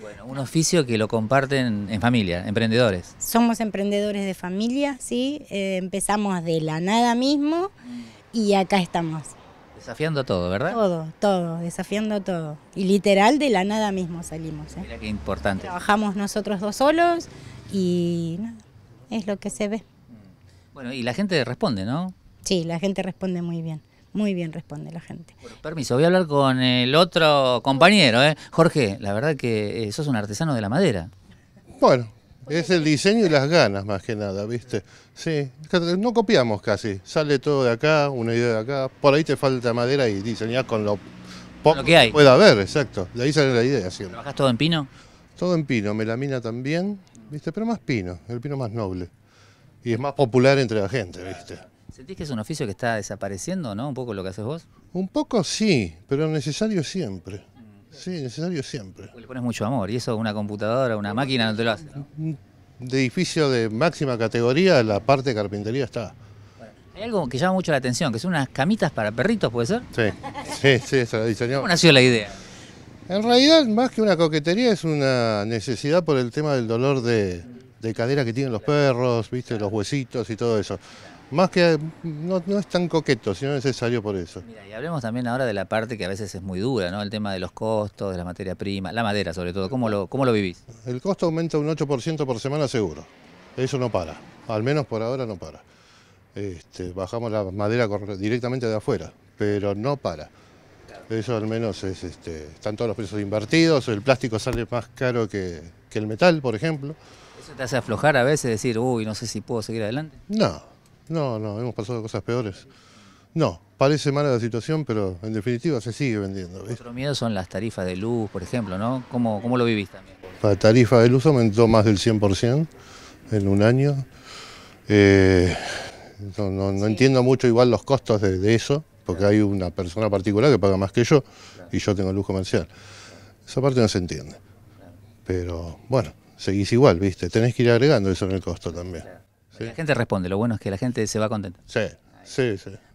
Bueno, un oficio que lo comparten en familia, emprendedores. Somos emprendedores de familia, sí. Eh, empezamos de la nada mismo y acá estamos. Desafiando todo, ¿verdad? Todo, todo, desafiando todo. Y literal de la nada mismo salimos. ¿eh? Mira qué importante. Trabajamos nosotros dos solos y es lo que se ve. Mm. Bueno, y la gente responde, ¿no? Sí, la gente responde muy bien. Muy bien responde la gente. permiso, voy a hablar con el otro compañero. ¿eh? Jorge, la verdad que eh, sos un artesano de la madera. Bueno, es el diseño y las ganas más que nada, ¿viste? Sí, no copiamos casi. Sale todo de acá, una idea de acá. Por ahí te falta madera y diseñás con lo que hay. pueda haber, exacto. De ahí sale la idea siempre. ¿Trabajás todo en pino? Todo en pino, melamina también, ¿viste? Pero más pino, el pino más noble. Y es más popular entre la gente, ¿viste? ¿Sentís que es un oficio que está desapareciendo, no? Un poco lo que haces vos. Un poco sí, pero necesario siempre. Sí, necesario siempre. Le pones mucho amor, y eso una computadora, una máquina no te lo hace. De edificio de máxima categoría, la parte de carpintería está. hay algo que llama mucho la atención, que son unas camitas para perritos, ¿puede ser? Sí, sí, sí, se la diseñó. ¿Cómo nació la idea? En realidad, más que una coquetería, es una necesidad por el tema del dolor de, de cadera que tienen los perros, viste, los huesitos y todo eso. Más que no, es tan coqueto, sino necesario por eso. y hablemos también ahora de la parte que a veces es muy dura, ¿no? El tema de los costos, de la materia prima, la madera sobre todo. ¿Cómo lo, cómo lo vivís? El costo aumenta un 8% por semana seguro. Eso no para. Al menos por ahora no para. Este, bajamos la madera directamente de afuera, pero no para. Eso al menos es, este, están todos los precios invertidos, el plástico sale más caro que, el metal, por ejemplo. ¿Eso te hace aflojar a veces, decir, uy, no sé si puedo seguir adelante? No, no, no, hemos pasado cosas peores. No, parece mala la situación, pero en definitiva se sigue vendiendo. Otro miedo son las tarifas de luz, por ejemplo, ¿no? ¿Cómo, lo vivís también? La tarifa de luz aumentó más del 100% en un año. Eh, no, entiendo mucho igual los costos de eso, porque hay una persona particular que paga más que yo y yo tengo luz comercial. Esa parte no se entiende. Pero bueno, seguís igual, ¿viste? Tenés que ir agregando eso en el costo también. La gente responde, lo bueno es que la gente se va contenta. Sí, sí, sí.